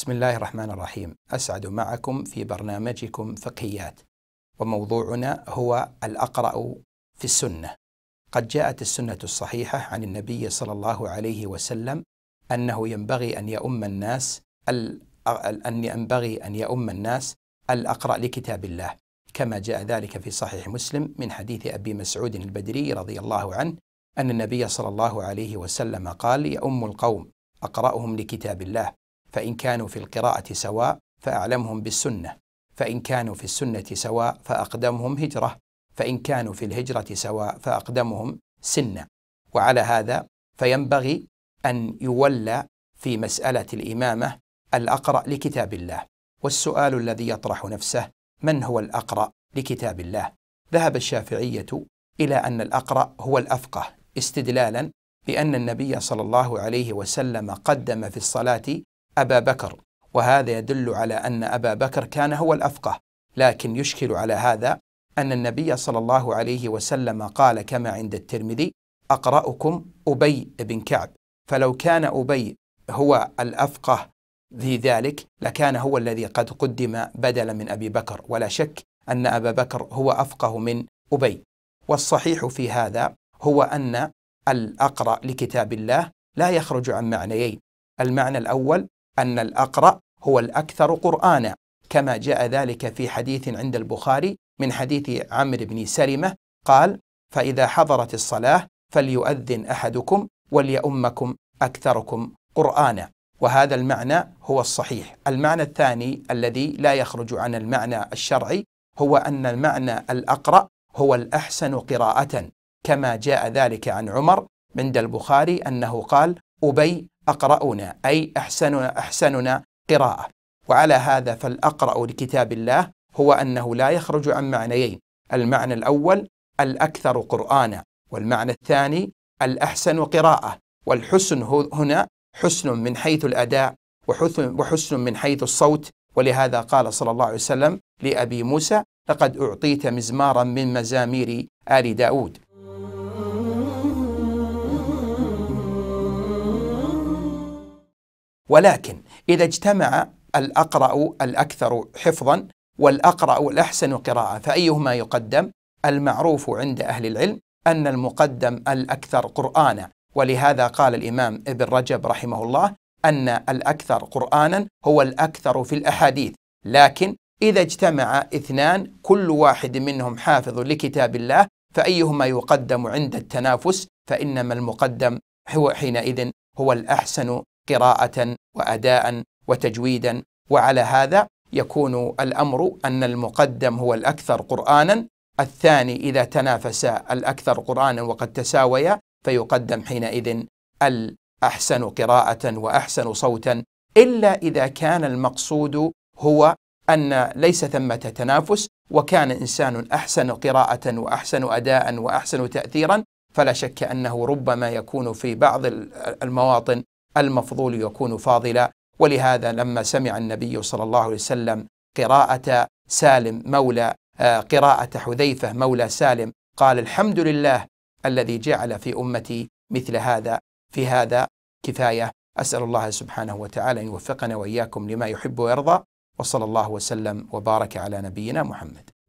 بسم الله الرحمن الرحيم اسعد معكم في برنامجكم فقهيات وموضوعنا هو الاقرا في السنه قد جاءت السنه الصحيحه عن النبي صلى الله عليه وسلم انه ينبغي ان يؤم الناس ان ينبغي ان يؤم الناس الاقرا لكتاب الله كما جاء ذلك في صحيح مسلم من حديث ابي مسعود البدري رضي الله عنه ان النبي صلى الله عليه وسلم قال يؤم القوم اقراهم لكتاب الله فإن كانوا في القراءة سواء فأعلمهم بالسنة فإن كانوا في السنة سواء فأقدمهم هجرة فإن كانوا في الهجرة سواء فأقدمهم سنة وعلى هذا فينبغي أن يولى في مسألة الإمامة الأقرأ لكتاب الله والسؤال الذي يطرح نفسه من هو الأقرأ لكتاب الله؟ ذهب الشافعية إلى أن الأقرأ هو الأفقه استدلالا بأن النبي صلى الله عليه وسلم قدم في الصلاة أبا بكر وهذا يدل على أن أبا بكر كان هو الأفقه لكن يشكل على هذا أن النبي صلى الله عليه وسلم قال كما عند الترمذي أقرأكم أبي بن كعب فلو كان أبي هو الأفقه في ذلك لكان هو الذي قد قدم بدلا من أبي بكر ولا شك أن أبا بكر هو أفقه من أبي والصحيح في هذا هو أن الأقرأ لكتاب الله لا يخرج عن معنيين المعنى الأول أن الأقرأ هو الأكثر قرآنا كما جاء ذلك في حديث عند البخاري من حديث عمرو بن سلمة قال فإذا حضرت الصلاة فليؤذن أحدكم وليؤمكم أكثركم قرآنا وهذا المعنى هو الصحيح المعنى الثاني الذي لا يخرج عن المعنى الشرعي هو أن المعنى الأقرأ هو الأحسن قراءة كما جاء ذلك عن عمر عند البخاري أنه قال أبي أقرأنا أي أحسننا أحسننا قراءة وعلى هذا فالأقرأ لكتاب الله هو أنه لا يخرج عن معنيين المعنى الأول الأكثر قرآنا والمعنى الثاني الأحسن قراءة والحسن هنا حسن من حيث الأداء وحسن من حيث الصوت ولهذا قال صلى الله عليه وسلم لأبي موسى لقد أعطيت مزمارا من مزامير آل داود ولكن إذا اجتمع الأقرأ الأكثر حفظا والأقرأ الأحسن قراءة فأيهما يقدم؟ المعروف عند أهل العلم أن المقدم الأكثر قرآنا ولهذا قال الإمام ابن رجب رحمه الله أن الأكثر قرآنا هو الأكثر في الأحاديث لكن إذا اجتمع اثنان كل واحد منهم حافظ لكتاب الله فأيهما يقدم عند التنافس فإنما المقدم هو حينئذ هو الأحسن قراءة وأداء وتجويدا وعلى هذا يكون الأمر أن المقدم هو الأكثر قرآنا الثاني إذا تنافس الأكثر قرآنا وقد تساويا فيقدم حينئذ الأحسن قراءة وأحسن صوتا إلا إذا كان المقصود هو أن ليس ثمة تنافس وكان إنسان أحسن قراءة وأحسن أداء وأحسن تأثيرا فلا شك أنه ربما يكون في بعض المواطن المفضول يكون فاضلا ولهذا لما سمع النبي صلى الله عليه وسلم قراءة سالم مولى آه، قراءة حذيفة مولى سالم قال الحمد لله الذي جعل في أمتي مثل هذا في هذا كفاية أسأل الله سبحانه وتعالى أن يوفقنا وإياكم لما يحب ويرضى وصلى الله وسلم وبارك على نبينا محمد